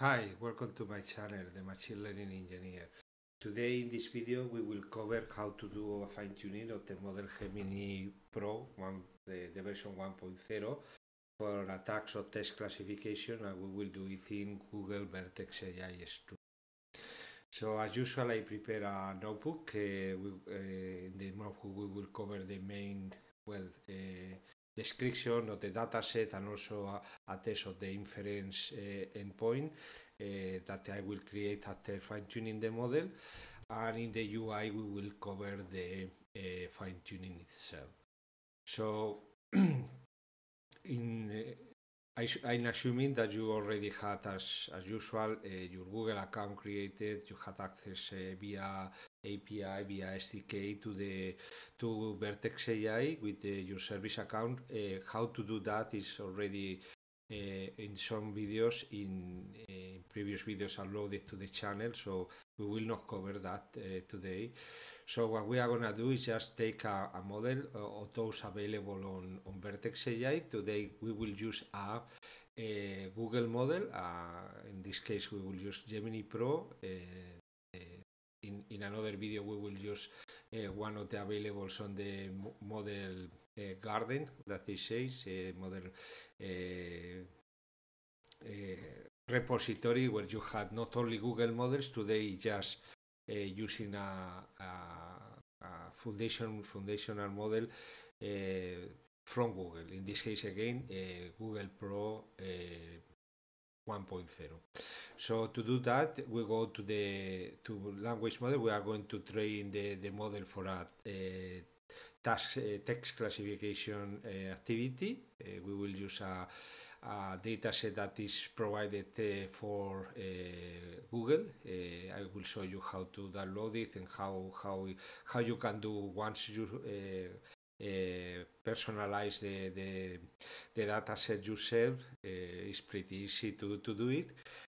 Hi, welcome to my channel, the Machine Learning Engineer. Today in this video we will cover how to do a fine-tuning of the model Gemini Pro, one, the, version 1.0, for attacks or test classification and we will do it in Google Vertex AI Studio. So as usual I prepare a notebook, uh, uh, in the notebook we will cover the main well, uh, description of the dataset and also a, a test of the inference uh, endpoint uh, that I will create after fine-tuning the model. And in the UI, we will cover the uh, fine-tuning itself. So in I, am assuming that you already had, as, as usual, uh, your Google account created, you had access uh, via API via SDK to the to Vertex AI with the, your service account. Uh, how to do that is already uh, in some videos, in uh, previous videos uploaded to the channel, so we will not cover that uh, today. So what we are gonna do is just take a, a model of uh, those available on, on Vertex AI. Today we will use a uh, Google model. in this case, we will use Gemini Pro in, in another video we will use eh, one of the availables on the model eh, garden that is a eh, model repository where you had not only Google models today just using a, a, foundation foundational model from Google in this case again Google Pro 1.0. So to do that, we go to the to language model. We are going to train the, the model for a, a task, a text classification uh, activity. Uh, we will use a, a data set that is provided uh, for Google. I will show you how to download it and how how how you can do once you Eh, personalize the, the, the dataset yourself. Uh, eh, it's pretty easy to, to do it.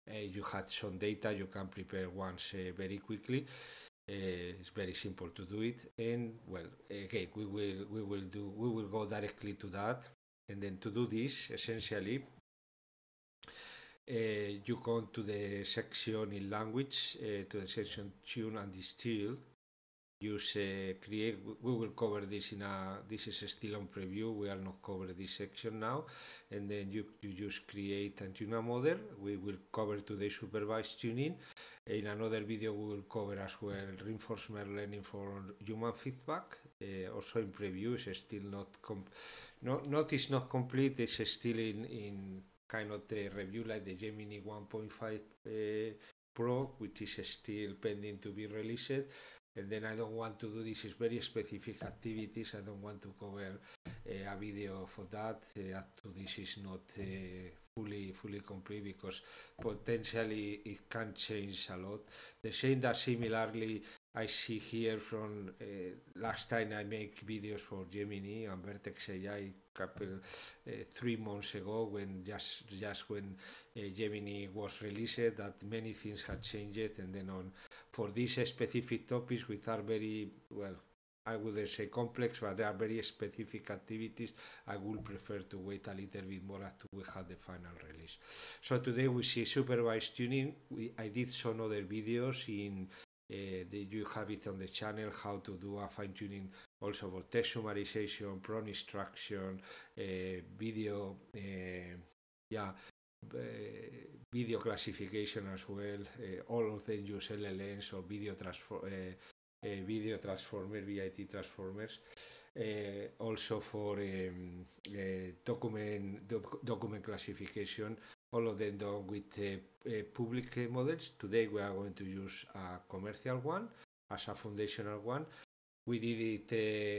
Eh, you had some data, you can prepare once very quickly. it's very simple to do it. And well, again, we will we will do we will go directly to that. And then to do this, essentially, you go to the section in language, to the section tune and distill, use uh, create we will cover this in a this is still on preview we are not cover this section now and then you, you just create and tune a model we will cover today supervised tuning in another video we will cover as well reinforcement learning for human feedback uh, also in preview is still not comp No, not is not complete it's still in in kind of the review like the gemini 1.5 uh, pro which is still pending to be released and then I don't want to do this. is very specific activities. I don't want to cover eh, a video for that. Uh, this is not eh, fully fully complete because potentially it can change a lot. The same that similarly I see here from uh, last time I make videos for Gemini and Vertex AI couple uh, three months ago when just just when uh, Gemini was released that many things had changed and then on for these specific topics which are very well I wouldn't say complex, but there are very specific activities. I would prefer to wait a little bit more until we have the final release. So today we see supervised tuning. We, I did some other videos in uh, the, you have it on the channel how to do a fine tuning also for text summarization, prone extraction, uh, eh, video, uh, yeah, video classification as well. all of them use LLMs or video transform Eh, video transformer, VIT transformers, eh, also for um, document doc document classification. All of them done with public models. Today we are going to use a commercial one as a foundational one. We did it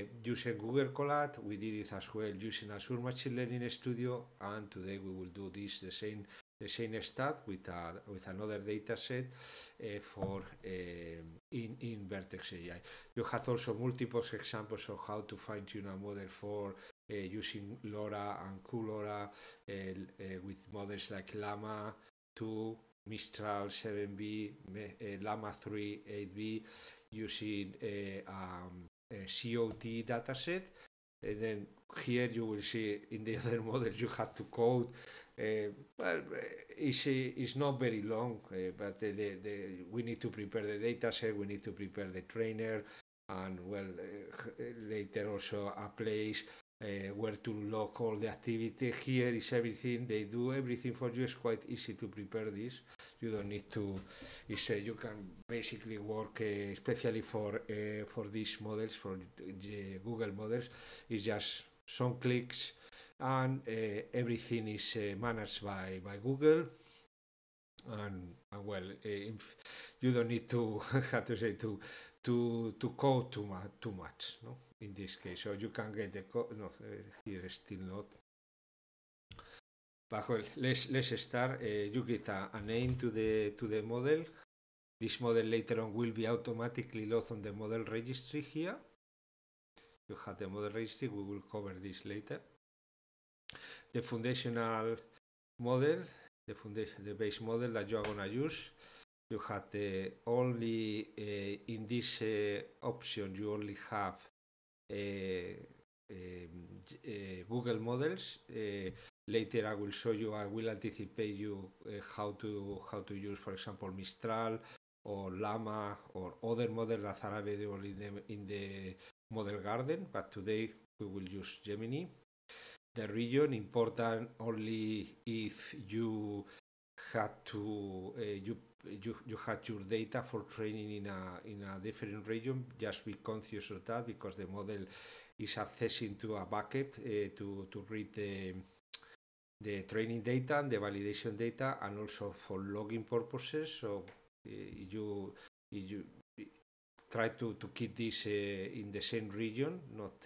uh, using Google Colab, we did it as well using Azure Machine Learning Studio, and today we will do this the same the same stat with, a, with another data set uh, eh, for uh, in, in Vertex AI. You had also multiple examples of how to fine-tune a model for uh, using LoRa and QLoRa with models like Llama 2, Mistral 7B, Llama 3, 8B, using a, um, a COT dataset. And then here you will see in the other models you have to code Eh, well, eh, it's, eh, it's not very long, but the, the, we need to prepare the data set, we need to prepare the trainer, and well, later also a place uh, where to log all the activity. Here is everything. They do everything for you. It's quite easy to prepare this. You don't need to. It's, uh, you can basically work, uh, especially for for these models, for Google models. It's just some clicks and uh, everything is uh, managed by, by Google. And, and well, eh, you don't need to have to say to to to code too much too much, no? In this case, so you can get the code. No, here is still not. But well, let's let's start. you give a, a name to the to the model. This model later on will be automatically lost on the model registry here. You have the model registry. We will cover this later the foundational model, the foundation, the base model that you are gonna use. You have the only uh, in this uh, option you only have uh, um, uh, Google models. Uh, later I will show you. I will anticipate you how to how to use, for example, Mistral or Llama or other models that are available in the, in the model garden. But today we will use Gemini the region, important only if you had to uh, you, you you had your data for training in a in a different region. Just be conscious of that because the model is accessing to a bucket uh, to to read the the training data and the validation data, and also for logging purposes. So uh, you you try to to keep this in the same region, not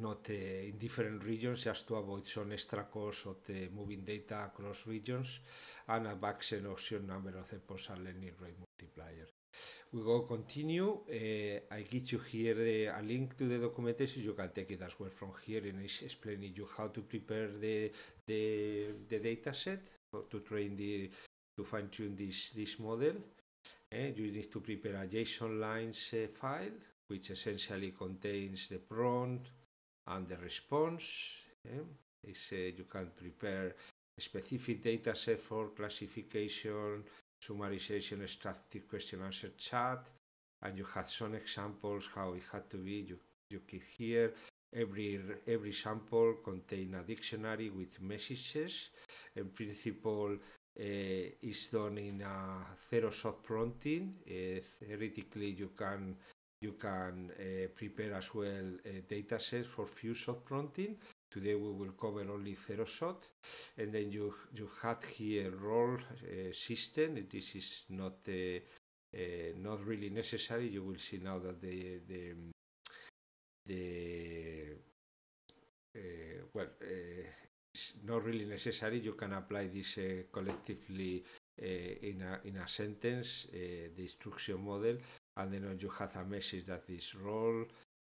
not in different regions just to avoid some extra cost of the moving data across regions and a back option number of the postal learning rate multiplier. We go continue. Eh, I give you here uh, a link to the documentation. You can take it as well from here and it's explaining you how to prepare the the, the data set to train the to fine tune this this model. Eh, you need to prepare a JSON lines eh, file which essentially contains the prompt, and the response yeah, is uh, you can prepare a specific data set for classification, summarization, extractive question answer chat, and you had some examples how it had to be. You, you could hear every, every sample contain a dictionary with messages. In principle, uh, is done in a zero shot prompting. Uh, eh, theoretically, you can you can uh, prepare as well uh, data sets for few shot prompting. Today we will cover only zero shot. And then you, you had here role uh, system. This is not, eh, not really necessary. You will see now that the, the, the well, it's not really necessary. You can apply this collectively uh, in, a, in a sentence, uh, the instruction model, and then you have a message that is role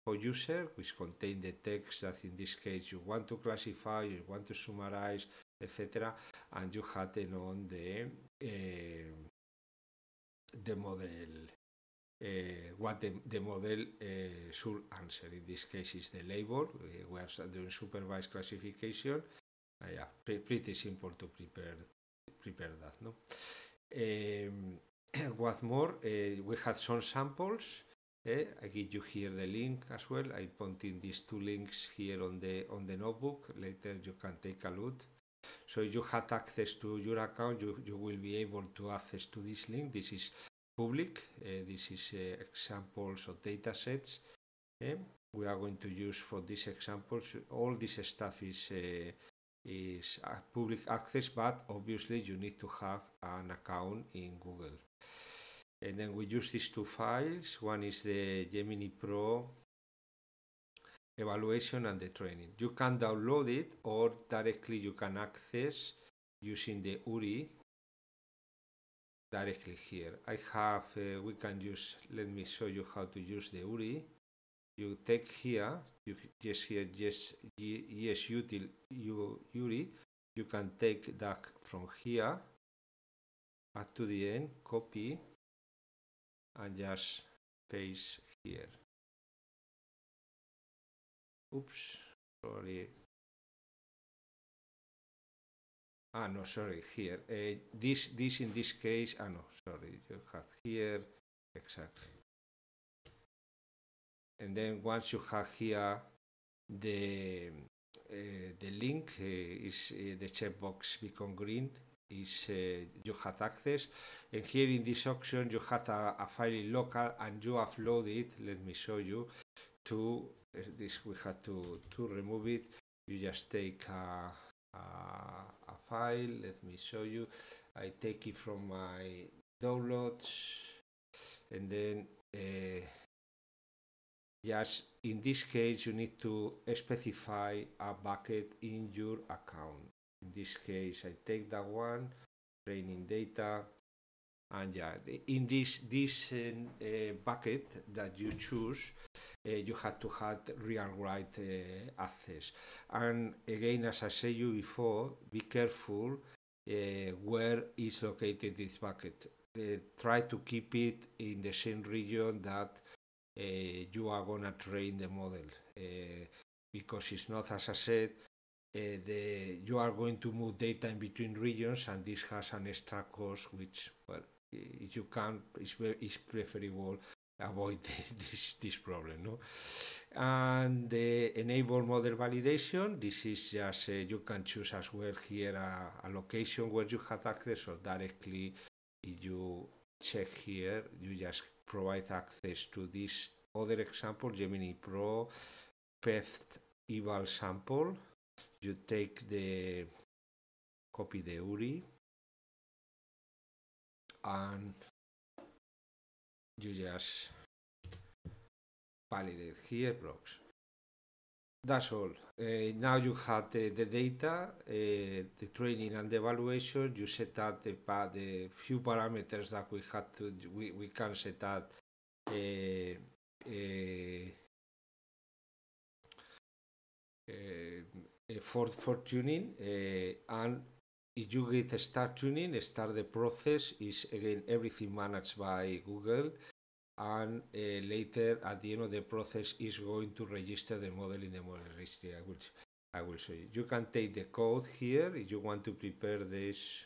for user, which contain the text that in this case you want to classify, you want to summarize, etc. And you have then on the eh, the model eh, what the, model uh, should answer. In this case is the label. we are doing supervised classification. Ah, yeah, pretty simple to prepare prepare that. No. What's more, uh, we had some samples. Eh? I give you here the link as well. I'm putting these two links here on the on the notebook. Later you can take a look. So you had access to your account, you, you will be able to access to this link. This is public. Uh, this is uh, examples of data sets. Uh, we are going to use for these examples. All this stuff is is a public access, but obviously you need to have an account in Google. And then we use these two files. One is the Gemini Pro evaluation and the training. You can download it or directly you can access using the URI directly here. I have, uh, we can use, let me show you how to use the URI you take here you just here yes yes util you you can take that from here up to the end copy and just paste here oops sorry ah no sorry here uh, this this in this case ah no sorry you have here exactly and then once you have here the uh, the link uh, is uh, the checkbox become green is you have access and here in this option you have a, a file local and you upload it let me show you to this we have to to remove it you just take a, a, a file let me show you i take it from my downloads and then just in this case, you need to specify a bucket in your account. In this case, I take that one, training data, and yeah, in this this uh, uh, bucket that you choose, uh, you have to have real write uh, access. And again, as I said you before, be careful uh, where is located this bucket. Uh, try to keep it in the same region that Eh, you are gonna train the model eh, because it's not as I said. Eh, the, you are going to move data in between regions, and this has an extra cost, which, well, if you can, it's, it's preferable avoid this, this problem. No? And the enable model validation, this is just uh, you can choose as well here a, a, location where you have access or directly if you check here, you just provides access to this other example, Gemini Pro, Pest eval sample. You take the copy the URI and you just validate here blocks. That's all. Uh, now you have the, the data, uh, the training and the evaluation. You set up the, the few parameters that we had to we, we can set up uh, for for tuning and if you get start tuning, start the process is again everything managed by Google and uh, later at the end of the process is going to register the model in the model registry. I will, I will show you. You can take the code here if you want to prepare this.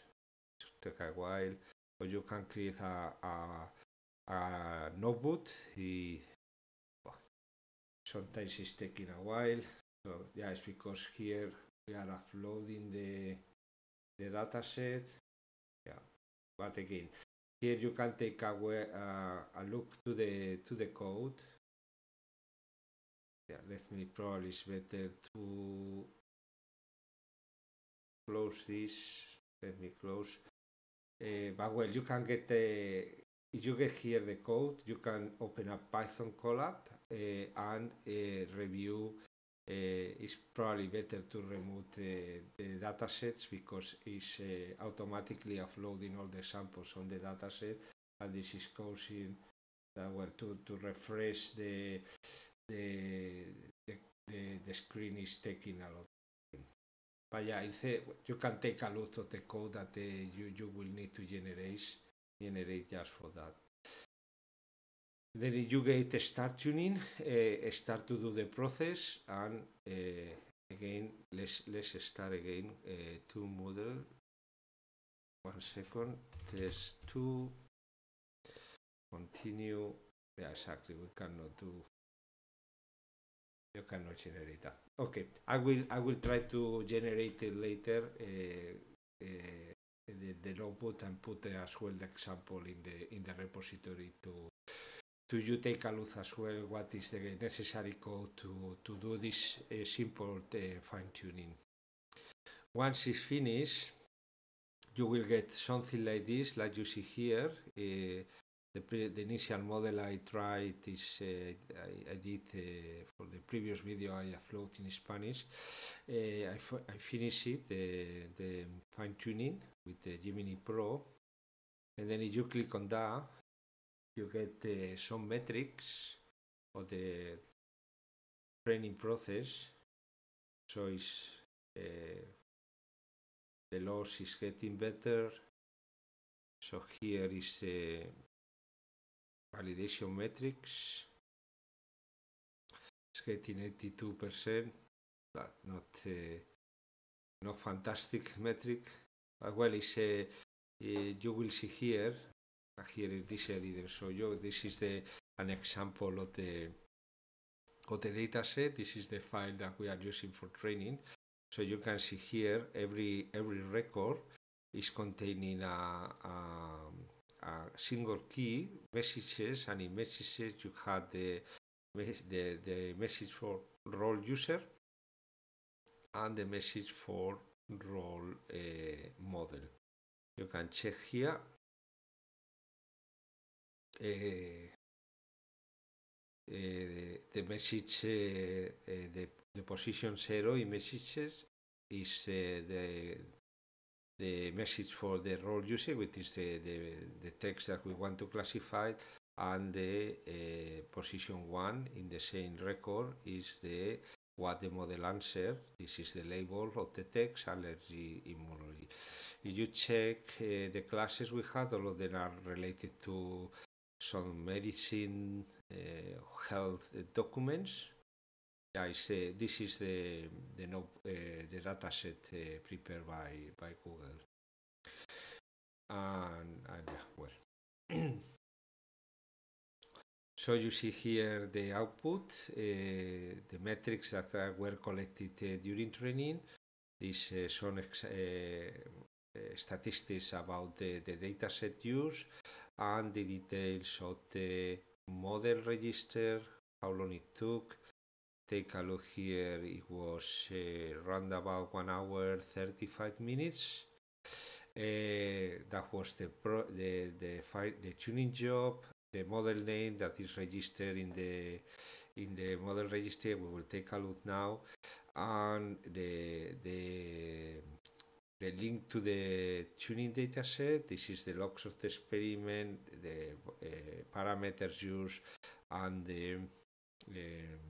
take a while, or you can create a, a, a notebook. He, oh, sometimes it's taking a while. So yeah, it's because here we are uploading the the data set. Yeah, but again, here you can take a, uh, a look to the to the code. Yeah, let me probably it's better to close this. Let me close. Uh, but well, you can get the if you get here the code, you can open up Python Colab uh, and uh, review Eh, it's probably better to remove the, the datasets because it's eh, automatically uploading all the samples on the dataset and this is causing that well to, to refresh the the, the the, the screen is taking a lot but yeah it's a, eh, you can take a lot of the code that you, you will need to generate generate just for that then you get start tuning, uh, start to do the process, and eh, again, let's, let's start again, eh, two model, one second, test two, continue, yeah, exactly, we cannot do you cannot generate that okay i will i will try to generate it later uh, uh, the, the notebook and put as well the example in the in the repository to do you take a look as well what is the necessary code to, to do this uh, simple uh, fine-tuning. Once it's finished, you will get something like this, like you see here. Uh, the, the, initial model I tried is uh, I, I, did uh, for the previous video I uploaded in Spanish. Uh, I, I finished it, the, the fine-tuning with the Gemini Pro. And then if you click on that, you get some metrics of the training process. So it's the loss is getting better. So here is the validation metrics. It's getting 82%, but not uh, not fantastic metric. But well, is uh, uh, you will see here Here is this editor. So yo, this is the an example of the of the data set. This is the file that we are using for training. So you can see here every every record is containing a, a, a single key messages and in messages you have the the, the message for role user and the message for role uh, model. You can check here eh, eh, the message the, eh, the position zero in messages is eh, the the message for the role user, which is the, the, the text that we want to classify, and the uh, position one in the same record is the what the model answered. This is the label of the text, allergy, immunology. If you check uh, the classes we had, all of them are related to some medicine uh, health uh, documents. I say this is the the, no, uh, the data set prepared by, by Google. And, and yeah, well. So you see here the output, uh, the metrics that uh, were collected uh, during training. These uh, some statistics about the, the data set used and the details of the model register, how long it took. Take a look here, it was uh, around about 1 hour 35 minutes. Uh, that was the, pro- the, the, the tuning job, the model name that is registered in the in the model register. We will take a look now, and the the the link to the tuning dataset. This is the logs of the experiment, the uh, parameters used, and the uh,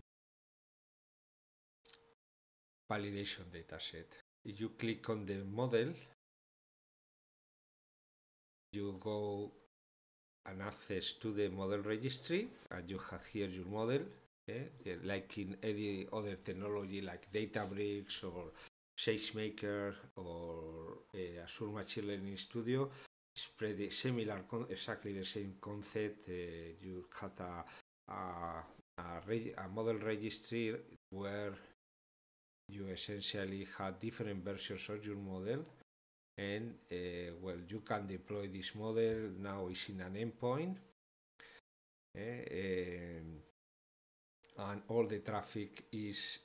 validation dataset. If you click on the model, you go and access to the model registry, and you have here your model. Yeah, like in any other technology like Databricks or SageMaker or eh, Azure Machine Learning Studio is pretty similar, exactly the same concept. Eh, you had a, a, model registry where you essentially have different versions of your model and eh, well you can deploy this model now it's in an endpoint and all the traffic is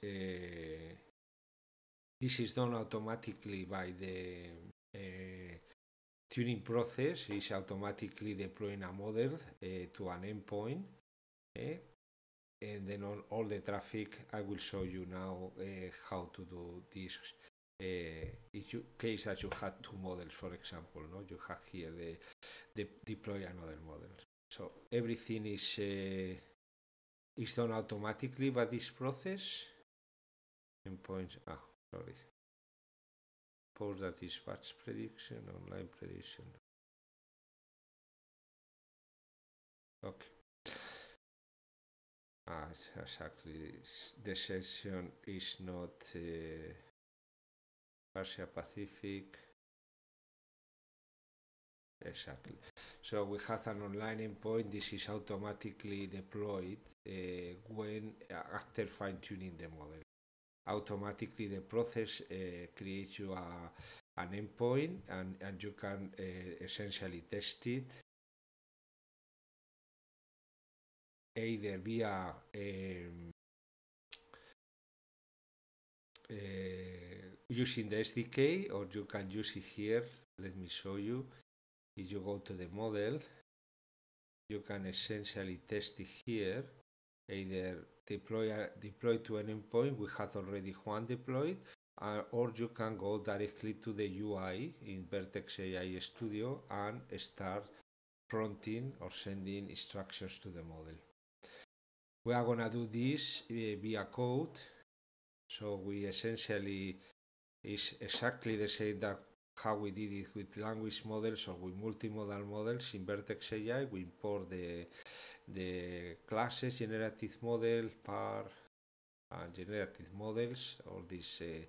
This is done automatically by the uh, tuning process. It's automatically deploying a model uh, to an endpoint. Eh? And then on all the traffic, I will show you now how to do this. In you case that you had two models, for example, no, you have here the, the deploy another model. So everything is is done automatically by this process. Endpoints. Ah, sorry. Pause that is watch prediction, online prediction. Okay. Ah, exactly. The session is not uh, Asia Pacific. Exactly. So we have an online endpoint. This is automatically deployed uh, when uh, after fine tuning the model. automatically the process eh, creates you a, an endpoint and, and you can eh, essentially test it either via em, eh, using the SDK or you can use it here. Let me show you. If you go to the model, you can essentially test it here. either uh, deploy, uh, deploy to an endpoint we have already one deployed uh, or you can go directly to the UI in Vertex AI Studio and start prompting or sending instructions to the model. We are going to do this uh, via code. So we essentially is exactly the same that how we did it with language models or with multimodal models in Vertex AI. We import the, the classes, generative model, par, and generative models, all these uh,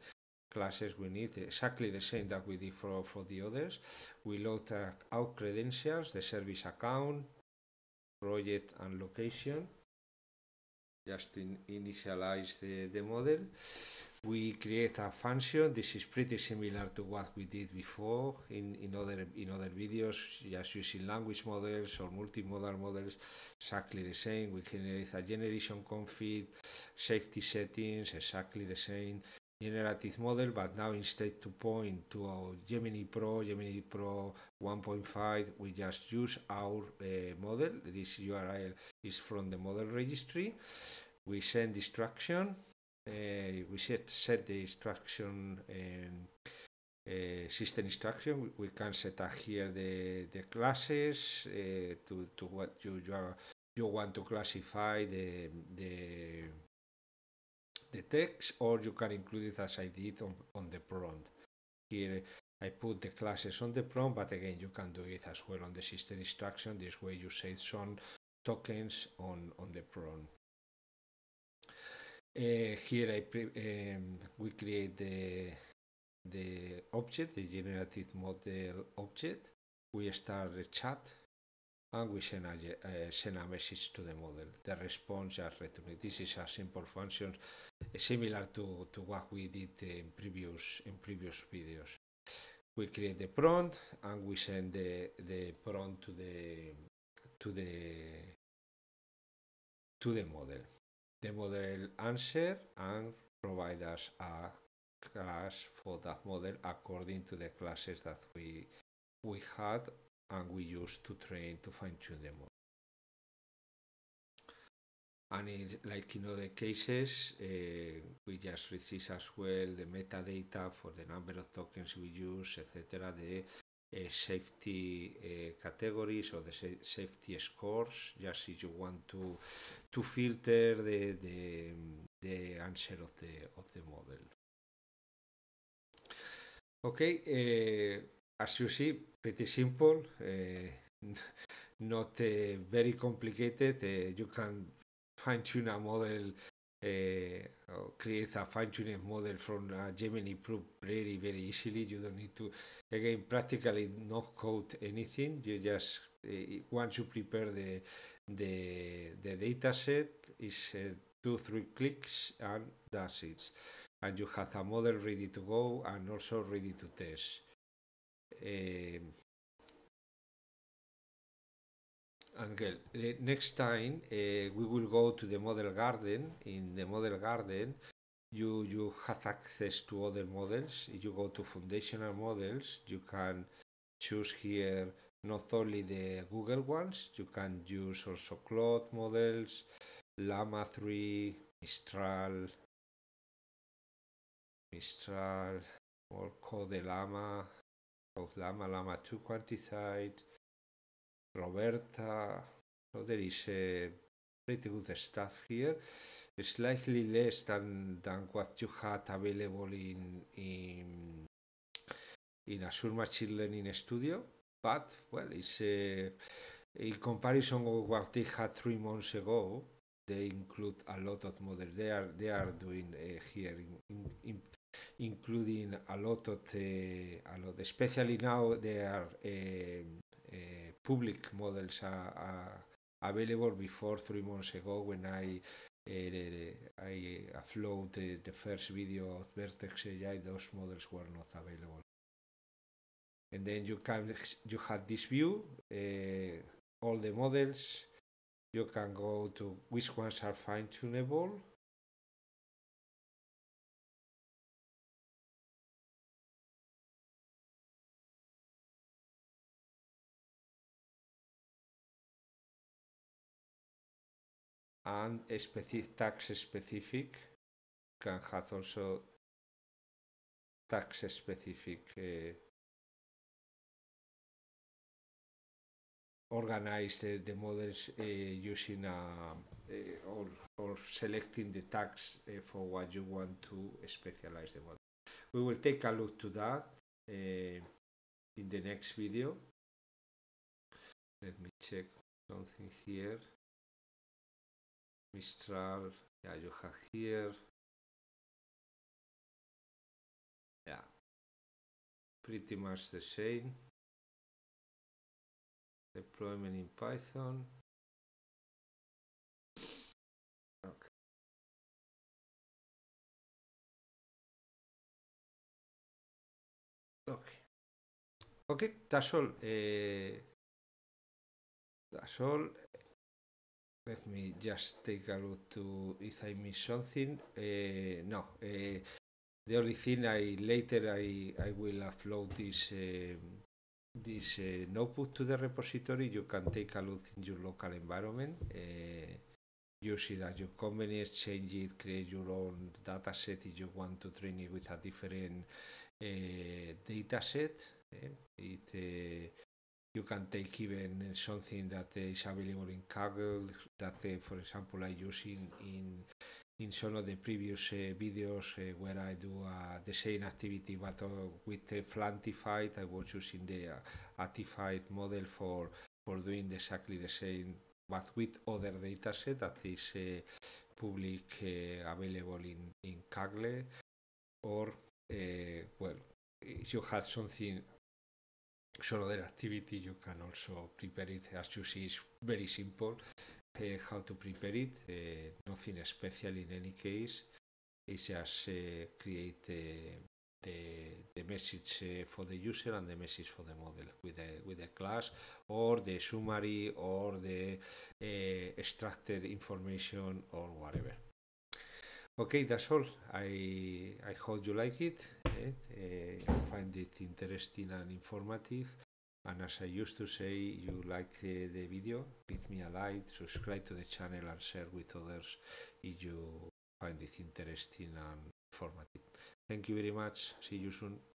classes we need, exactly the same that we did for, for the others. We load uh, out credentials, the service account, project and location, just in, initialize the, the model. we create a function. This is pretty similar to what we did before in, in other in other videos, just using language models or multimodal models, exactly the same. We generate a generation config, safety settings, exactly the same generative model, but now instead to point to our Gemini Pro, Gemini Pro 1.5, we just use our uh, model. This URL is from the model registry. We send instruction uh, we set, set the instruction and um, uh, eh, system instruction. We can set up here the, the classes uh, to, to what you, you, are, you want to classify the, the, the text or you can include it as I did on, on the prompt. Here I put the classes on the prompt, but again, you can do it as well on the system instruction. This way you save some tokens on, on the prompt. Uh, here I um, we create the the object, the generative model object. We start the chat and we send a, uh, send a message to the model. The response is returned. This is a simple function eh, similar to, to what we did in previous in previous videos. We create the prompt and we send the, the prompt to the to the to the model. The model answer and provide us a class for that model according to the classes that we we had and we used to train to fine-tune the model. And in, like in other cases, uh, we just receive as well the metadata for the number of tokens we use, etc., the uh, safety uh, categories or the sa safety scores just if you want to to filter the the, the answer of the of the model okay eh, as you see pretty simple not very complicated you can fine tune a model Uh, uh, create a fine-tuned model from a Gemini proof very, very easily. You don't need to, again, practically no code anything. You just, uh, once you prepare the, the, the data set, is two, three clicks and that's it. And you have a model ready to go and also ready to test. Um, Angel, uh, eh, next time uh, we will go to the model garden. In the model garden, you you have access to other models. If you go to foundational models, you can choose here not only the Google ones, you can use also Claude models, Llama 3, Mistral, Mistral, or Code Llama, both Llama, Llama 2 quantified, Roberta. So there is a pretty good stuff here, slightly less than, than what you had available in in in Azure Machine Learning Studio, but well, it's a, uh, in comparison of what they had three months ago. They include a lot of models. They are they are doing uh, here in, in, in including a lot of uh, a lot, especially now they are uh, public models are, are available before three months ago when I uh, I upload the, the first video of Vertex AI, those models were not available. And then you can you have this view, uh, all the models. You can go to which ones are fine-tunable and specific tax specific can have also tax specific uh, eh, organize uh, eh, the models eh, uh, using or, or selecting the tax for what you want to specialize the model. We will take a look to that in the next video. Let me check something here. Mistral, ja, have hier. Ja, pretty much the same. Deployment in Python. Okay. Okay. Okay, that's all. that's all. Let me just take a look to if I miss something. Uh, no, uh, the only thing I later I I will upload this uh, this notebook to the repository. You can take a look in your local environment. You see that your can change it, create your own data set if you want to train it with a different data set. It you can take even something that is available in Kaggle that, eh, for example, I use in, in, in some of the previous eh, videos eh, where I do the same activity but uh, with the Flantified. I was using the uh, attified model for, for doing exactly the same but with other data that is public available in, in Kaggle or, well, if you have something some other activity you can also prepare it as you see it's very simple uh, how to prepare it uh, nothing special in any case it's just uh, create the, the, the message for the user and the message for the model with the, with the class or the summary or the extracted information or whatever Okay, that's all. I, I hope you like it. Eh? Uh, I find it interesting and informative. And as I used to say, you like eh, the video, give me a like, subscribe to the channel and share with others if you find it interesting and informative. Thank you very much. See you soon.